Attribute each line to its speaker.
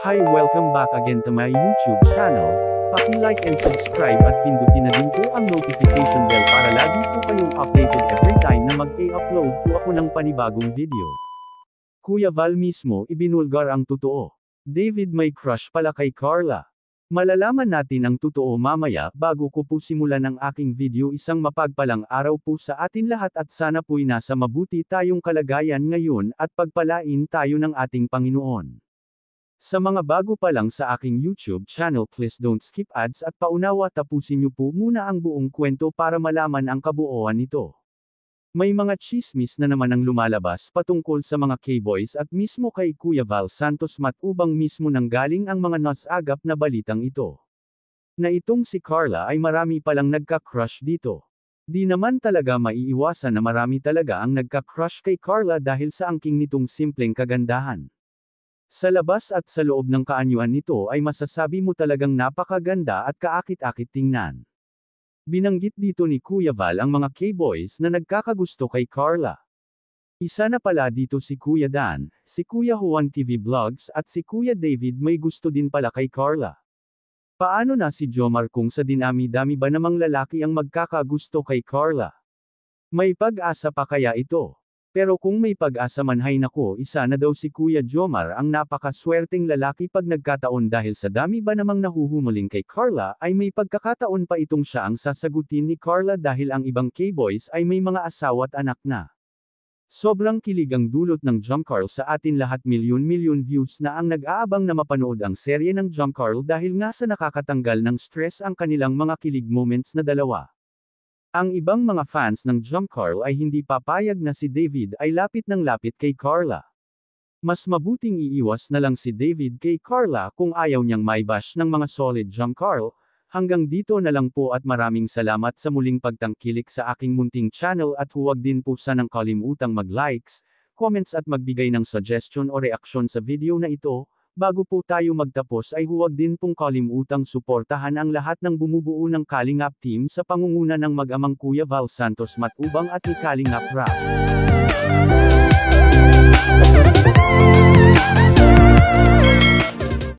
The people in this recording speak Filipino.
Speaker 1: Hi welcome back again to my YouTube channel, paki-like and subscribe at pindutin na din po ang notification bell para lagi po kayong updated every time na mag-upload -e po ako ng panibagong video. Kuya Val mismo ibinulgar ang totoo. David may crush pala kay Carla. Malalaman natin ang totoo mamaya bago ko po simulan ang aking video isang mapagpalang araw po sa atin lahat at sana po'y nasa mabuti tayong kalagayan ngayon at pagpalain tayo ng ating Panginoon. Sa mga bago pa lang sa aking YouTube channel please don't skip ads at paunawa tapusin niyo po muna ang buong kwento para malaman ang kabuoan nito. May mga chismis na naman ang lumalabas patungkol sa mga K-boys at mismo kay Kuya Val Santos matubang mismo nang galing ang mga nasagap na balitang ito. Na itong si Carla ay marami palang nagka-crush dito. Di naman talaga maiiwasan na marami talaga ang nagka-crush kay Carla dahil sa angking nitong simpleng kagandahan. Sa labas at sa loob ng kaanyuan nito ay masasabi mo talagang napakaganda at kaakit-akit tingnan. Binanggit dito ni Kuya Val ang mga K-boys na nagkakagusto kay Carla. Isa na pala dito si Kuya Dan, si Kuya Juan TV Vlogs at si Kuya David may gusto din pala kay Carla. Paano na si Jomar kung sa dinami-dami ba namang lalaki ang magkakagusto kay Carla? May pag-asa pa kaya ito? Pero kung may pag-asa manhay nako isa na daw si Kuya Jomar ang napakaswerteng lalaki pag nagkataon dahil sa dami ba namang nahuhumuling kay Carla ay may pagkakataon pa itong siya ang sasagutin ni Carla dahil ang ibang K-boys ay may mga asawa't anak na. Sobrang kilig ang dulot ng Jump Carl sa atin lahat milyon-milyon views na ang nag-aabang na mapanood ang serye ng Jump Carl dahil nga sa nakakatanggal ng stress ang kanilang mga kilig moments na dalawa. Ang ibang mga fans ng Jump Carl ay hindi papayag na si David ay lapit ng lapit kay Carla. Mas mabuting iiwas na lang si David kay Carla kung ayaw niyang maibash ng mga solid Jump Carl. Hanggang dito na lang po at maraming salamat sa muling pagtangkilik sa aking munting channel at huwag din po sanang kalimutang mag-likes, comments at magbigay ng suggestion o reaksyon sa video na ito. Bago po tayo magtapos ay huwag din pong kalimutang suportahan ang lahat ng bumubuo ng Kalingap team sa pangunguna ng mag-amang Kuya Val Santos Matubang at ni Kalingap Rap.